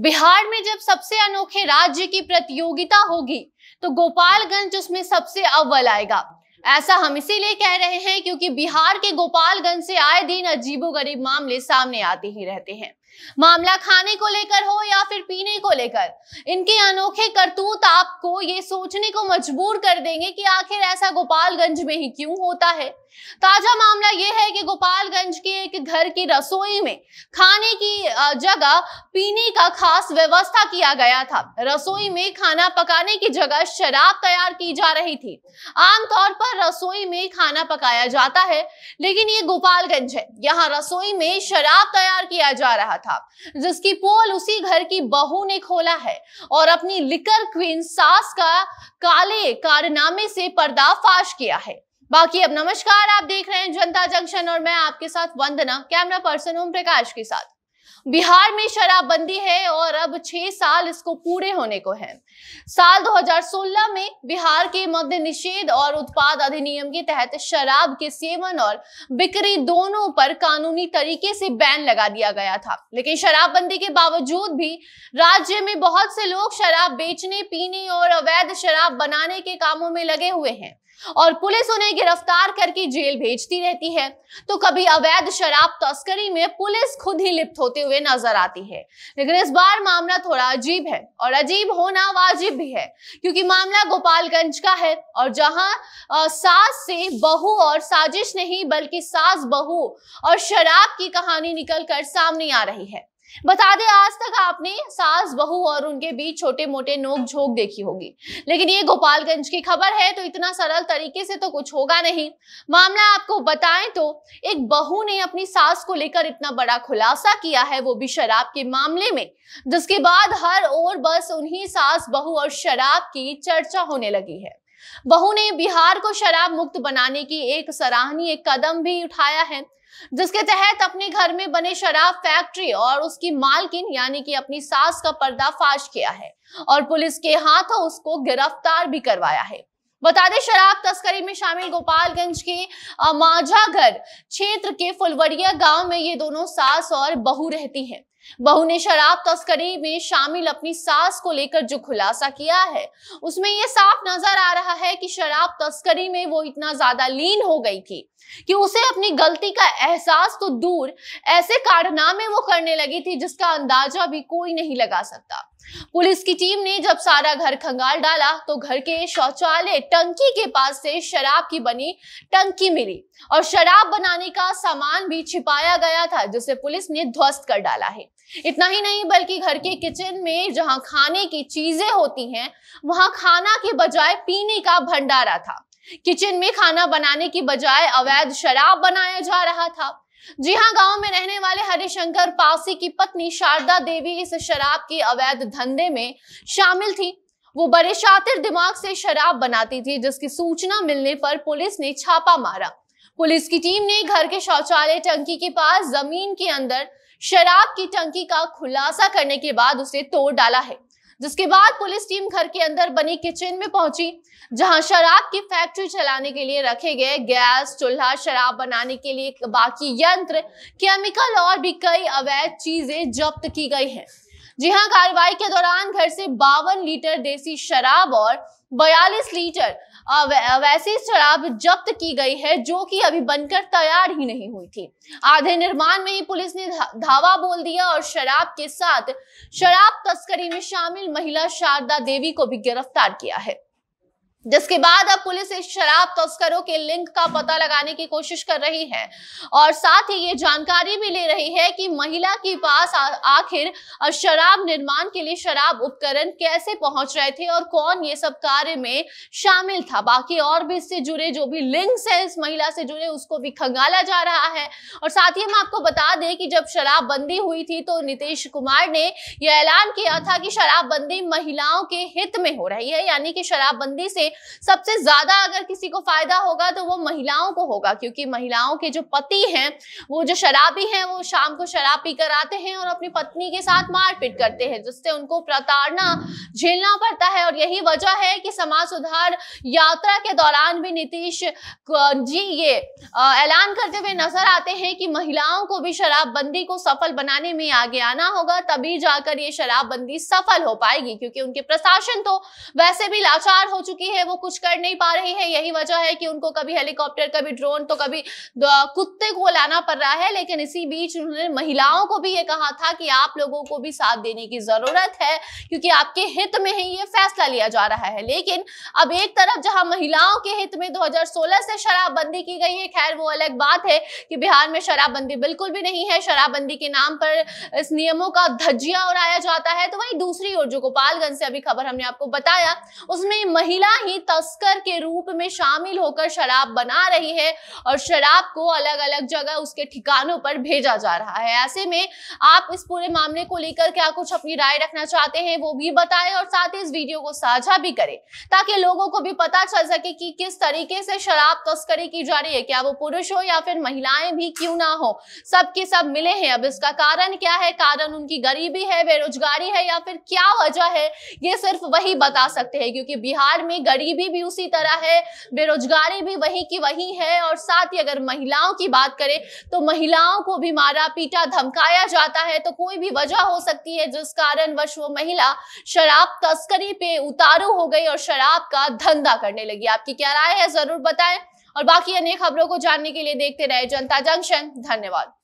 बिहार में जब सबसे अनोखे राज्य की प्रतियोगिता होगी तो गोपालगंज उसमें सबसे अव्वल आएगा ऐसा हम इसीलिए कह रहे हैं क्योंकि बिहार के गोपालगंज से आए दिन अजीबो गरीब मामले सामने आते ही रहते हैं मामला खाने को लेकर हो या फिर पीने को लेकर इनके अनोखे करतूत आपको ये सोचने को मजबूर कर देंगे कि आखिर ऐसा गोपालगंज में ही क्यों होता है ताजा मामला यह है कि गोपालगंज के एक घर की रसोई में खाने की जगह पीने का खास व्यवस्था किया गया था रसोई में खाना पकाने की जगह शराब तैयार की जा रही थी आमतौर पर रसोई में खाना पकाया जाता है लेकिन ये गोपालगंज है यहाँ रसोई में शराब तैयार किया जा रहा था जिसकी पोल उसी घर की बहू ने खोला है और अपनी लिकर क्वीन सास का काले कारनामे से पर्दाफाश किया है बाकी अब नमस्कार आप देख रहे हैं जनता जंक्शन और मैं आपके साथ वंदना कैमरा पर्सन ओम प्रकाश के साथ बिहार में शराबबंदी है और अब छह साल इसको पूरे होने को है साल 2016 में बिहार के मध्य निषेध और उत्पाद अधिनियम के तहत शराब के सेवन और बिक्री दोनों पर कानूनी तरीके से बैन लगा दिया गया था लेकिन शराबबंदी के बावजूद भी राज्य में बहुत से लोग शराब बेचने पीने और अवैध शराब बनाने के कामों में लगे हुए हैं और पुलिस उन्हें गिरफ्तार करके जेल भेजती रहती है तो कभी अवैध शराब तस्करी में पुलिस खुद ही लिप्त होते हुए नजर आती है लेकिन इस बार मामला थोड़ा अजीब है और अजीब होना वाजिब भी है क्योंकि मामला गोपालगंज का है और जहां सास से बहू और साजिश नहीं बल्कि सास बहू और शराब की कहानी निकल कर सामने आ रही है बता दें आज तक आपने सास बहू और उनके बीच छोटे मोटे नोक झोंक देखी होगी लेकिन ये गोपालगंज की खबर है तो इतना सरल तरीके से तो कुछ होगा नहीं मामला आपको बताएं तो एक बहू ने अपनी सास को लेकर इतना बड़ा खुलासा किया है वो भी शराब के मामले में जिसके बाद हर ओर बस उन्हीं सास बहू और शराब की चर्चा होने लगी है बहू ने बिहार को शराब मुक्त बनाने की एक सराहनीय कदम भी उठाया है जिसके तहत अपने घर में बने शराब फैक्ट्री और उसकी मालकिन यानी कि अपनी सास का पर्दाफाश किया है और पुलिस के हाथों उसको गिरफ्तार भी करवाया है बता दें शराब तस्करी में शामिल गोपालगंज के माझाघर क्षेत्र के फुलवरिया गांव में ये दोनों सास और बहू रहती हैं बहू ने शराब तस्करी में शामिल अपनी सास को लेकर जो खुलासा किया है उसमें यह साफ नजर आ रहा है कि शराब तस्करी में वो इतना ज्यादा लीन हो गई थी कि उसे अपनी गलती का एहसास तो दूर ऐसे कारनामे वो करने लगी थी जिसका अंदाजा भी कोई नहीं लगा सकता पुलिस की टीम ने जब सारा घर खंगाल डाला तो घर के शौचालय टंकी के पास से शराब की बनी टंकी मिली और शराब बनाने का सामान भी छिपाया गया था जिसे पुलिस ने ध्वस्त कर डाला है इतना ही नहीं बल्कि घर के किचन में जहां खाने की चीजें होती हैं वहां खाना के बजाय पीने का भंडारा था किचन में खाना बनाने की बजाय अवैध शराब बनाया जा रहा था जी हां गांव में रहने वाले हरिशंकर पासी की पत्नी शारदा देवी इस शराब के अवैध धंधे में शामिल थी वो बड़े शातिर दिमाग से शराब बनाती थी जिसकी सूचना मिलने पर पुलिस ने छापा मारा पुलिस की टीम ने घर के शौचालय टंकी के पास जमीन के अंदर शराब की टंकी का खुलासा करने के बाद उसे तोड़ डाला है जिसके बाद पुलिस टीम घर के अंदर बनी किचन में पहुंची जहां शराब की फैक्ट्री चलाने के लिए रखे गए गैस चूल्हा शराब बनाने के लिए बाकी यंत्र केमिकल और भी कई अवैध चीजें जब्त की गई है जी हाँ कार्रवाई के दौरान घर से बावन लीटर देसी शराब और बयालीस लीटर वैसी शराब जब्त की गई है जो कि अभी बनकर तैयार ही नहीं हुई थी आधे निर्माण में ही पुलिस ने धावा बोल दिया और शराब के साथ शराब तस्करी में शामिल महिला शारदा देवी को भी गिरफ्तार किया है जिसके बाद अब पुलिस इस शराब तस्करों के लिंक का पता लगाने की कोशिश कर रही है और साथ ही ये जानकारी भी ले रही है कि महिला के पास आखिर शराब निर्माण के लिए शराब उपकरण कैसे पहुंच रहे थे और कौन ये सब कार्य में शामिल था बाकी और भी इससे जुड़े जो भी लिंक्स है इस महिला से जुड़े उसको भी खंगाला जा रहा है और साथ ही हम आपको बता दें कि जब शराबबंदी हुई थी तो नीतीश कुमार ने यह ऐलान किया था कि शराबबंदी महिलाओं के हित में हो रही है यानी कि शराबबंदी से सबसे ज्यादा अगर किसी को फायदा होगा तो वो महिलाओं को होगा क्योंकि महिलाओं के जो पति हैं वो जो शराबी हैं वो शाम को शराब पीकर आते हैं और अपनी पत्नी के साथ मारपीट करते हैं जिससे उनको प्रताड़ना झेलना पड़ता है और यही वजह है कि समाज सुधार यात्रा के दौरान भी नीतीश जी ये ऐलान करते हुए नजर आते हैं कि महिलाओं को भी शराबबंदी को सफल बनाने में आगे आना होगा तभी जाकर ये शराबबंदी सफल हो पाएगी क्योंकि उनके प्रशासन तो वैसे भी लाचार हो चुकी है है वो कुछ कर नहीं पा रही है यही वजह है कि उनको कभी हेलीकॉप्टर कभी ड्रोन तो कभी कुत्ते को लाना पड़ रहा है लेकिन इसी बीच उन्होंने महिलाओं को भी ये कहा था कि आप लोगों को भी साथ देने की जरूरत है क्योंकि आपके हित में ही ये फैसला लिया जा रहा है लेकिन अब एक तरफ जहां महिलाओं के हित में 2016 से शराबबंदी की गई है खैर वो अलग बात है कि बिहार में शराबबंदी बिल्कुल भी नहीं है शराबबंदी के नाम पर इस नियमों का धज्जिया उड़ाया जाता है तो वही दूसरी ओर जो गोपालगंज से अभी खबर हमने आपको बताया उसमें महिला ही ही तस्कर के रूप में शामिल होकर शराब बना रही है और शराब को अलग अलग जगह उसके ठिकानों पर भेजा जा रहा है ऐसे में आप इस पूरे मामले को लेकर क्या कुछ अपनी राय रखना चाहते हैं वो भी बताएं और साथ ही इस वीडियो को साझा भी करें ताकि लोगों को भी पता चल सके कि किस तरीके से शराब तस्करी की जा रही है क्या वो पुरुष हो या फिर महिलाएं भी क्यों ना हो सबके सब मिले हैं अब इसका कारण क्या है कारण उनकी गरीबी है बेरोजगारी है या फिर क्या वजह है ये सिर्फ वही बता सकते हैं क्योंकि बिहार में गरीब गरीबी भी उसी तरह है बेरोजगारी भी वही की वही है और साथ ही अगर महिलाओं की बात करें तो महिलाओं को भी मारा पीटा धमकाया जाता है तो कोई भी वजह हो सकती है जिस कारणवश वो महिला शराब तस्करी पे उतारू हो गई और शराब का धंधा करने लगी आपकी क्या राय है जरूर बताएं और बाकी अन्य खबरों को जानने के लिए देखते रहे जनता जंक्शन धन्यवाद